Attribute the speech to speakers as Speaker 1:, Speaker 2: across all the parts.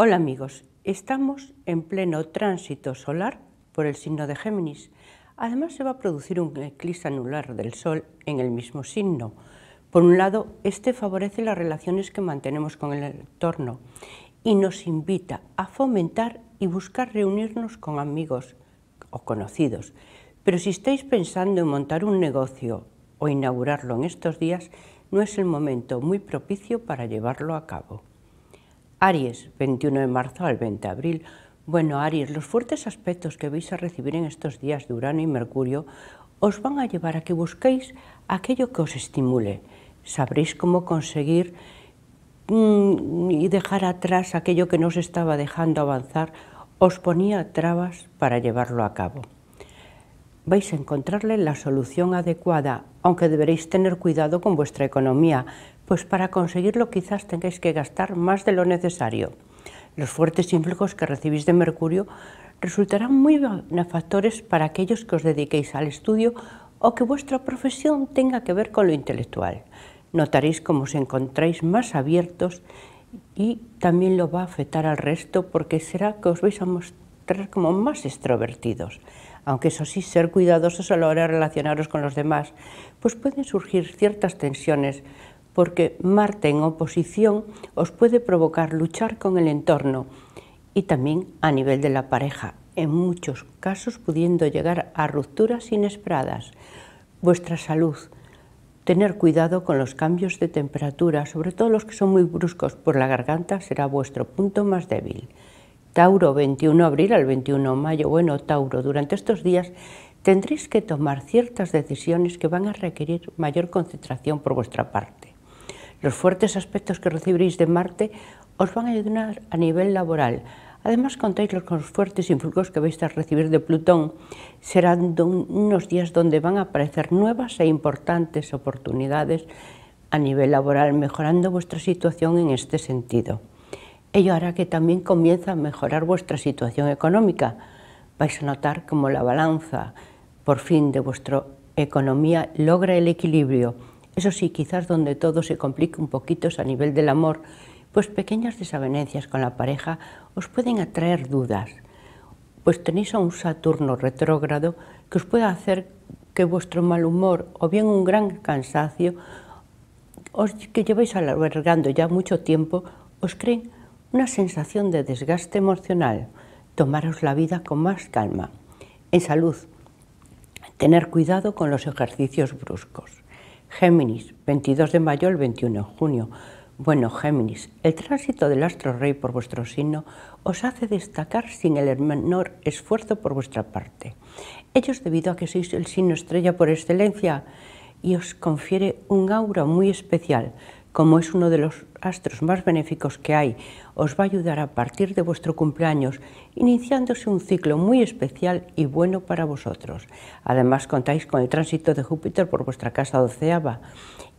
Speaker 1: Hola amigos, estamos en pleno tránsito solar por el signo de Géminis. Además se va a producir un eclipse anular del Sol en el mismo signo. Por un lado, este favorece las relaciones que mantenemos con el entorno y nos invita a fomentar y buscar reunirnos con amigos o conocidos. Pero si estáis pensando en montar un negocio o inaugurarlo en estos días, no es el momento muy propicio para llevarlo a cabo. Aries, 21 de marzo al 20 de abril. Bueno, Aries, los fuertes aspectos que vais a recibir en estos días de Urano y Mercurio os van a llevar a que busquéis aquello que os estimule. Sabréis cómo conseguir mm, y dejar atrás aquello que no os estaba dejando avanzar, os ponía trabas para llevarlo a cabo. Vais a encontrarle la solución adecuada, aunque deberéis tener cuidado con vuestra economía, pues para conseguirlo quizás tengáis que gastar más de lo necesario. Los fuertes influjos que recibís de Mercurio resultarán muy benefactores para aquellos que os dediquéis al estudio o que vuestra profesión tenga que ver con lo intelectual. Notaréis cómo os encontráis más abiertos y también lo va a afectar al resto porque será que os vais a mostrar como más extrovertidos. Aunque eso sí, ser cuidadosos a la hora de relacionaros con los demás, pues pueden surgir ciertas tensiones porque Marte en oposición os puede provocar luchar con el entorno y también a nivel de la pareja, en muchos casos pudiendo llegar a rupturas inesperadas. Vuestra salud, tener cuidado con los cambios de temperatura, sobre todo los que son muy bruscos por la garganta, será vuestro punto más débil. Tauro, 21 de abril al 21 de mayo, bueno, Tauro, durante estos días tendréis que tomar ciertas decisiones que van a requerir mayor concentración por vuestra parte. Los fuertes aspectos que recibiréis de Marte os van a ayudar a nivel laboral. Además, contáis con los fuertes influjos que vais a recibir de Plutón. Serán unos días donde van a aparecer nuevas e importantes oportunidades a nivel laboral, mejorando vuestra situación en este sentido. Ello hará que también comience a mejorar vuestra situación económica. Vais a notar cómo la balanza, por fin, de vuestra economía logra el equilibrio eso sí, quizás donde todo se complica un poquito es a nivel del amor, pues pequeñas desavenencias con la pareja os pueden atraer dudas, pues tenéis a un Saturno retrógrado que os puede hacer que vuestro mal humor o bien un gran cansancio os, que lleváis albergando ya mucho tiempo os creen una sensación de desgaste emocional. Tomaros la vida con más calma. En salud, tener cuidado con los ejercicios bruscos. Géminis, 22 de mayo al 21 de junio. Bueno, Géminis, el tránsito del astro rey por vuestro signo os hace destacar sin el menor esfuerzo por vuestra parte. ellos debido a que sois el signo estrella por excelencia y os confiere un aura muy especial, como es uno de los astros más benéficos que hay, os va a ayudar a partir de vuestro cumpleaños, iniciándose un ciclo muy especial y bueno para vosotros. Además, contáis con el tránsito de Júpiter por vuestra casa doceava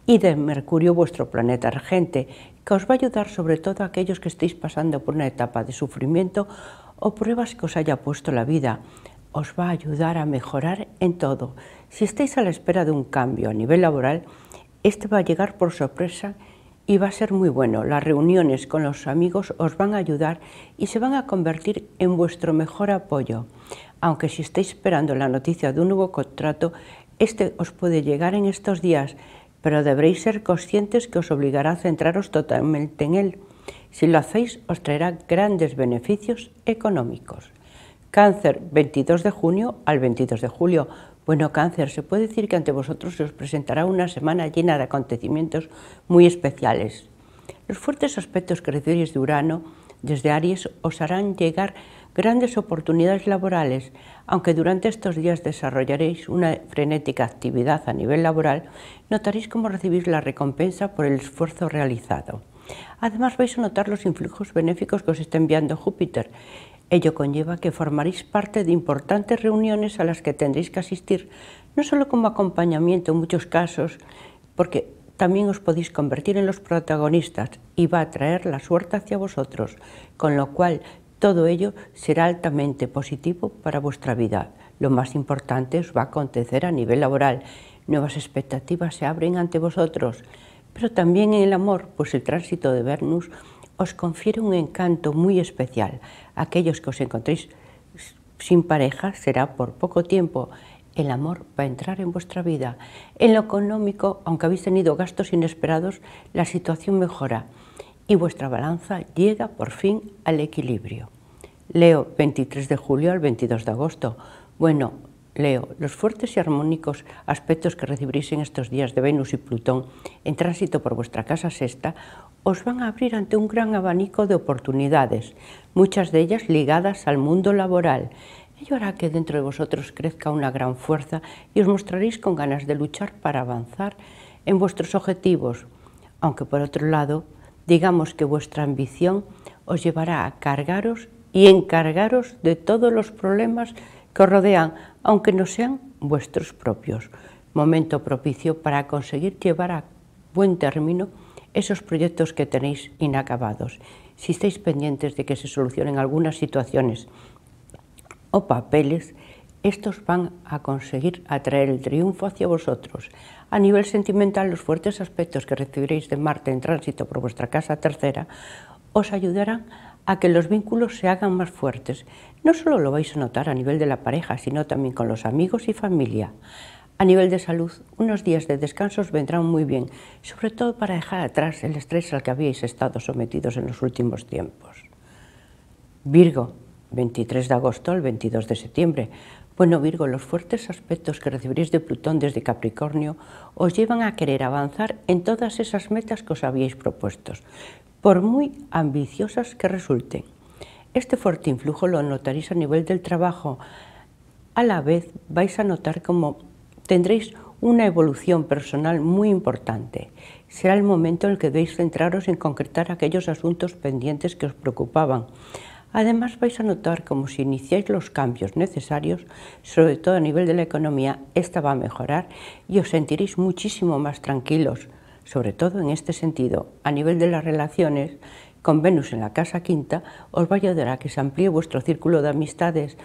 Speaker 1: y de Mercurio, vuestro planeta regente, que os va a ayudar sobre todo a aquellos que estéis pasando por una etapa de sufrimiento o pruebas que os haya puesto la vida. Os va a ayudar a mejorar en todo. Si estáis a la espera de un cambio a nivel laboral, este va a llegar por sorpresa y va a ser muy bueno. Las reuniones con los amigos os van a ayudar y se van a convertir en vuestro mejor apoyo. Aunque si estáis esperando la noticia de un nuevo contrato, este os puede llegar en estos días, pero deberéis ser conscientes que os obligará a centraros totalmente en él. Si lo hacéis, os traerá grandes beneficios económicos. Cáncer, 22 de junio al 22 de julio. Bueno, cáncer, se puede decir que ante vosotros se os presentará una semana llena de acontecimientos muy especiales. Los fuertes aspectos crecerios de Urano desde Aries os harán llegar grandes oportunidades laborales, aunque durante estos días desarrollaréis una frenética actividad a nivel laboral, notaréis cómo recibís la recompensa por el esfuerzo realizado. Además vais a notar los influjos benéficos que os está enviando Júpiter Ello conlleva que formaréis parte de importantes reuniones a las que tendréis que asistir, no solo como acompañamiento en muchos casos, porque también os podéis convertir en los protagonistas y va a traer la suerte hacia vosotros, con lo cual todo ello será altamente positivo para vuestra vida. Lo más importante os va a acontecer a nivel laboral. Nuevas expectativas se abren ante vosotros, pero también en el amor, pues el tránsito de Venus os confiere un encanto muy especial. Aquellos que os encontréis sin pareja será por poco tiempo. El amor va a entrar en vuestra vida. En lo económico, aunque habéis tenido gastos inesperados, la situación mejora y vuestra balanza llega por fin al equilibrio. Leo, 23 de julio al 22 de agosto. Bueno, Leo, los fuertes y armónicos aspectos que recibiréis en estos días de Venus y Plutón en tránsito por vuestra casa sexta os van a abrir ante un gran abanico de oportunidades, muchas de ellas ligadas al mundo laboral. Ello hará que dentro de vosotros crezca una gran fuerza y os mostraréis con ganas de luchar para avanzar en vuestros objetivos, aunque por otro lado, digamos que vuestra ambición os llevará a cargaros y encargaros de todos los problemas que os rodean, aunque no sean vuestros propios. Momento propicio para conseguir llevar a buen término esos proyectos que tenéis inacabados. Si estáis pendientes de que se solucionen algunas situaciones o papeles, estos van a conseguir atraer el triunfo hacia vosotros. A nivel sentimental, los fuertes aspectos que recibiréis de Marte en tránsito por vuestra casa tercera os ayudarán a que los vínculos se hagan más fuertes. No solo lo vais a notar a nivel de la pareja, sino también con los amigos y familia. A nivel de salud, unos días de descansos vendrán muy bien, sobre todo para dejar atrás el estrés al que habíais estado sometidos en los últimos tiempos. Virgo, 23 de agosto al 22 de septiembre. Bueno, Virgo, los fuertes aspectos que recibiréis de Plutón desde Capricornio os llevan a querer avanzar en todas esas metas que os habíais propuestos, por muy ambiciosas que resulten. Este fuerte influjo lo notaréis a nivel del trabajo. A la vez vais a notar como tendréis una evolución personal muy importante. Será el momento en el que debéis centraros en concretar aquellos asuntos pendientes que os preocupaban. Además vais a notar como si iniciáis los cambios necesarios, sobre todo a nivel de la economía, esta va a mejorar y os sentiréis muchísimo más tranquilos, sobre todo en este sentido, a nivel de las relaciones, con Venus en la casa quinta, os va a ayudar a que se amplíe vuestro círculo de amistades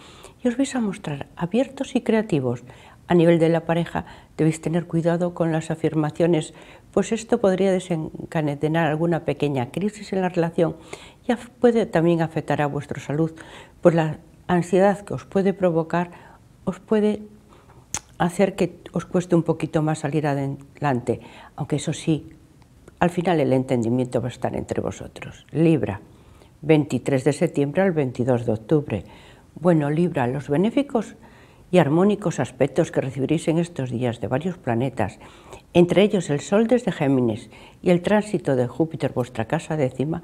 Speaker 1: y os vais a mostrar abiertos y creativos, a nivel de la pareja, debéis tener cuidado con las afirmaciones, pues esto podría desencadenar alguna pequeña crisis en la relación y puede también afectar a vuestra salud, por pues la ansiedad que os puede provocar os puede hacer que os cueste un poquito más salir adelante, aunque eso sí, al final el entendimiento va a estar entre vosotros. Libra, 23 de septiembre al 22 de octubre. Bueno, Libra, los benéficos y armónicos aspectos que recibiréis en estos días de varios planetas, entre ellos el Sol desde Géminis y el tránsito de Júpiter, vuestra casa décima,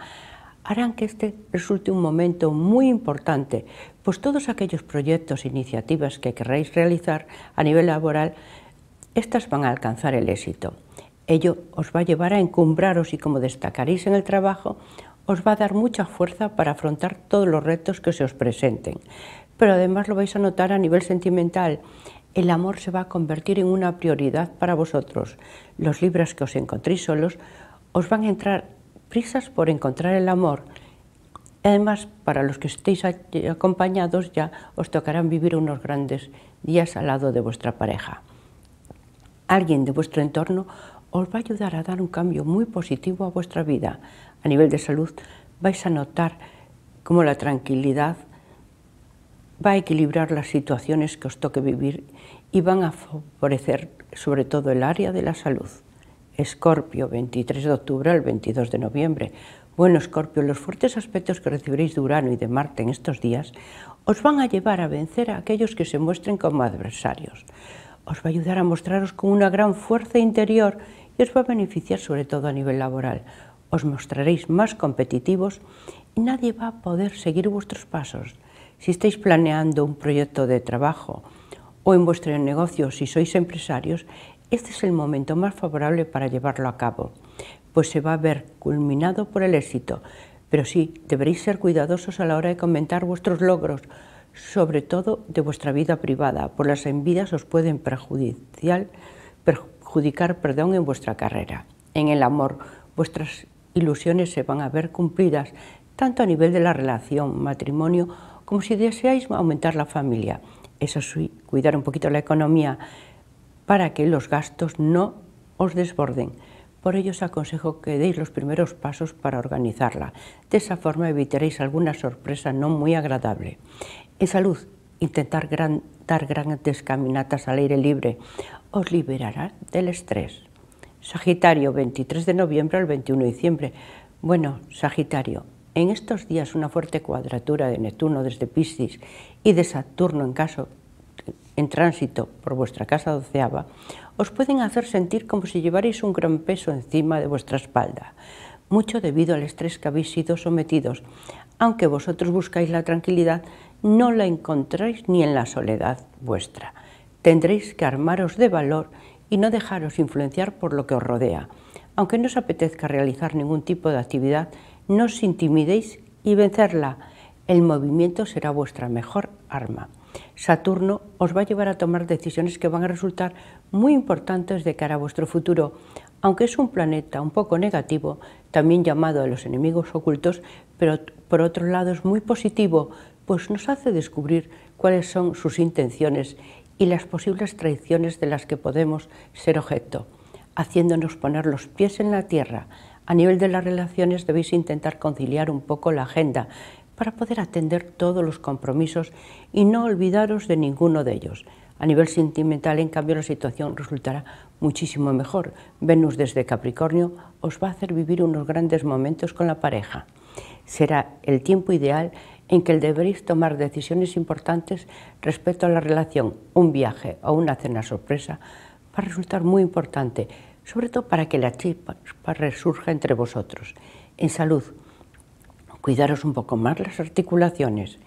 Speaker 1: harán que este resulte un momento muy importante, pues todos aquellos proyectos e iniciativas que querréis realizar a nivel laboral, estas van a alcanzar el éxito. Ello os va a llevar a encumbraros y como destacaréis en el trabajo, os va a dar mucha fuerza para afrontar todos los retos que se os presenten pero además lo vais a notar a nivel sentimental. El amor se va a convertir en una prioridad para vosotros. Los libras que os encontréis solos os van a entrar prisas por encontrar el amor. Además, para los que estéis acompañados ya os tocarán vivir unos grandes días al lado de vuestra pareja. Alguien de vuestro entorno os va a ayudar a dar un cambio muy positivo a vuestra vida. A nivel de salud vais a notar cómo la tranquilidad va a equilibrar las situaciones que os toque vivir y van a favorecer sobre todo el área de la salud. Escorpio, 23 de octubre al 22 de noviembre. Bueno, Escorpio, los fuertes aspectos que recibiréis de Urano y de Marte en estos días os van a llevar a vencer a aquellos que se muestren como adversarios. Os va a ayudar a mostraros con una gran fuerza interior y os va a beneficiar sobre todo a nivel laboral. Os mostraréis más competitivos y nadie va a poder seguir vuestros pasos. Si estáis planeando un proyecto de trabajo o en vuestro negocio, si sois empresarios, este es el momento más favorable para llevarlo a cabo, pues se va a ver culminado por el éxito. Pero sí, deberéis ser cuidadosos a la hora de comentar vuestros logros, sobre todo de vuestra vida privada, por las envidias os pueden perjudicar perdón, en vuestra carrera. En el amor, vuestras ilusiones se van a ver cumplidas, tanto a nivel de la relación, matrimonio, como si deseáis aumentar la familia. Eso sí, cuidar un poquito la economía para que los gastos no os desborden. Por ello os aconsejo que deis los primeros pasos para organizarla. De esa forma evitaréis alguna sorpresa no muy agradable. En salud, intentar dar grandes caminatas al aire libre os liberará del estrés. Sagitario, 23 de noviembre al 21 de diciembre. Bueno, Sagitario, en estos días una fuerte cuadratura de Neptuno desde Piscis y de Saturno en caso en tránsito por vuestra casa doceava os pueden hacer sentir como si llevarais un gran peso encima de vuestra espalda, mucho debido al estrés que habéis sido sometidos. Aunque vosotros buscáis la tranquilidad, no la encontráis ni en la soledad vuestra. Tendréis que armaros de valor y no dejaros influenciar por lo que os rodea. Aunque no os apetezca realizar ningún tipo de actividad, no os intimidéis y vencerla. El movimiento será vuestra mejor arma. Saturno os va a llevar a tomar decisiones que van a resultar muy importantes de cara a vuestro futuro. Aunque es un planeta un poco negativo, también llamado a los enemigos ocultos, pero por otro lado es muy positivo, pues nos hace descubrir cuáles son sus intenciones y las posibles traiciones de las que podemos ser objeto, haciéndonos poner los pies en la tierra, a nivel de las relaciones debéis intentar conciliar un poco la agenda para poder atender todos los compromisos y no olvidaros de ninguno de ellos. A nivel sentimental, en cambio, la situación resultará muchísimo mejor. Venus desde Capricornio os va a hacer vivir unos grandes momentos con la pareja. Será el tiempo ideal en que deberéis tomar decisiones importantes respecto a la relación. Un viaje o una cena sorpresa va a resultar muy importante sobre todo para que la chispa resurja entre vosotros. En salud, cuidaros un poco más las articulaciones.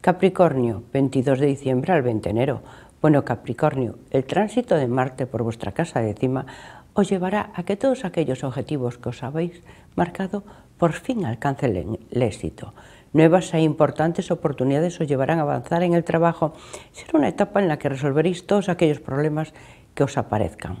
Speaker 1: Capricornio, 22 de diciembre al 20 de enero. Bueno, Capricornio, el tránsito de Marte por vuestra casa décima os llevará a que todos aquellos objetivos que os habéis marcado por fin alcancen el éxito. Nuevas e importantes oportunidades os llevarán a avanzar en el trabajo. Será una etapa en la que resolveréis todos aquellos problemas que os aparezcan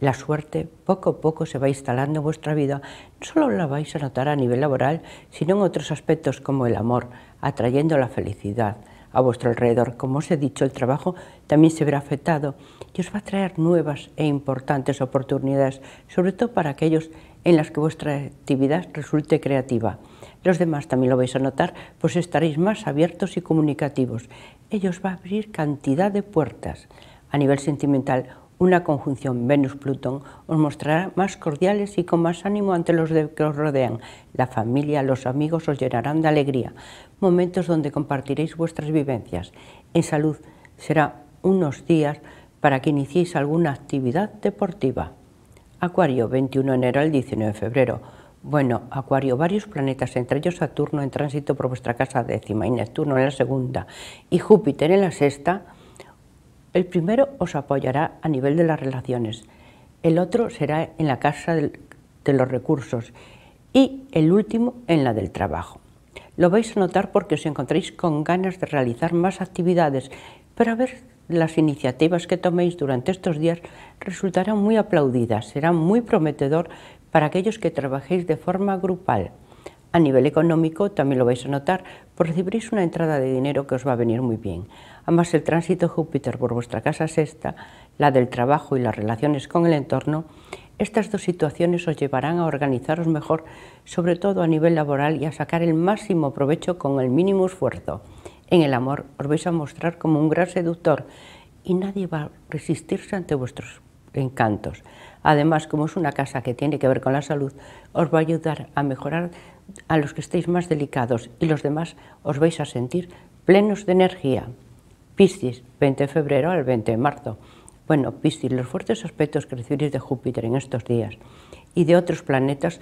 Speaker 1: la suerte poco a poco se va instalando en vuestra vida, no solo la vais a notar a nivel laboral, sino en otros aspectos como el amor, atrayendo la felicidad a vuestro alrededor. Como os he dicho, el trabajo también se verá afectado y os va a traer nuevas e importantes oportunidades, sobre todo para aquellos en las que vuestra actividad resulte creativa. Los demás también lo vais a notar, pues estaréis más abiertos y comunicativos. Ellos va a abrir cantidad de puertas. A nivel sentimental, una conjunción Venus-Plutón os mostrará más cordiales y con más ánimo ante los que os rodean. La familia, los amigos os llenarán de alegría. Momentos donde compartiréis vuestras vivencias. En salud será unos días para que iniciéis alguna actividad deportiva. Acuario, 21 de enero al 19 de febrero. Bueno, Acuario, varios planetas, entre ellos Saturno en tránsito por vuestra casa décima y Neptuno en la segunda y Júpiter en la sexta, el primero os apoyará a nivel de las relaciones, el otro será en la casa de los recursos y el último en la del trabajo. Lo vais a notar porque os encontréis con ganas de realizar más actividades, pero a ver, las iniciativas que toméis durante estos días resultarán muy aplaudidas, será muy prometedor para aquellos que trabajéis de forma grupal. A nivel económico también lo vais a notar, recibiréis una entrada de dinero que os va a venir muy bien. Además, el tránsito Júpiter por vuestra casa sexta, la del trabajo y las relaciones con el entorno, estas dos situaciones os llevarán a organizaros mejor, sobre todo a nivel laboral y a sacar el máximo provecho con el mínimo esfuerzo. En el amor os vais a mostrar como un gran seductor y nadie va a resistirse ante vuestros encantos. Además, como es una casa que tiene que ver con la salud, os va a ayudar a mejorar a los que estéis más delicados y los demás os vais a sentir plenos de energía. Piscis, 20 de febrero al 20 de marzo. Bueno, Piscis, los fuertes aspectos que recibiréis de Júpiter en estos días y de otros planetas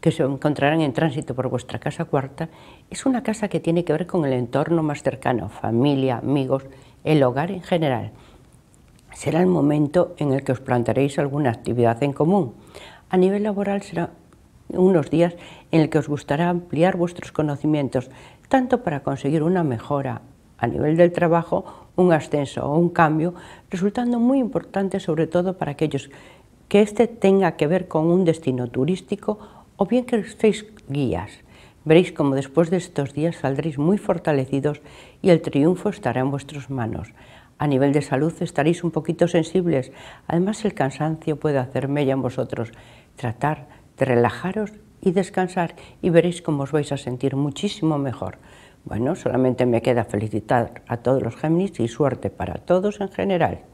Speaker 1: que se encontrarán en tránsito por vuestra casa cuarta, es una casa que tiene que ver con el entorno más cercano, familia, amigos, el hogar en general será el momento en el que os plantaréis alguna actividad en común. A nivel laboral será unos días en el que os gustará ampliar vuestros conocimientos, tanto para conseguir una mejora a nivel del trabajo, un ascenso o un cambio, resultando muy importante sobre todo para aquellos que este tenga que ver con un destino turístico o bien que estéis guías. Veréis como después de estos días saldréis muy fortalecidos y el triunfo estará en vuestras manos a nivel de salud estaréis un poquito sensibles. Además, el cansancio puede hacer mella en vosotros. Tratar de relajaros y descansar y veréis cómo os vais a sentir muchísimo mejor. Bueno, solamente me queda felicitar a todos los Géminis y suerte para todos en general.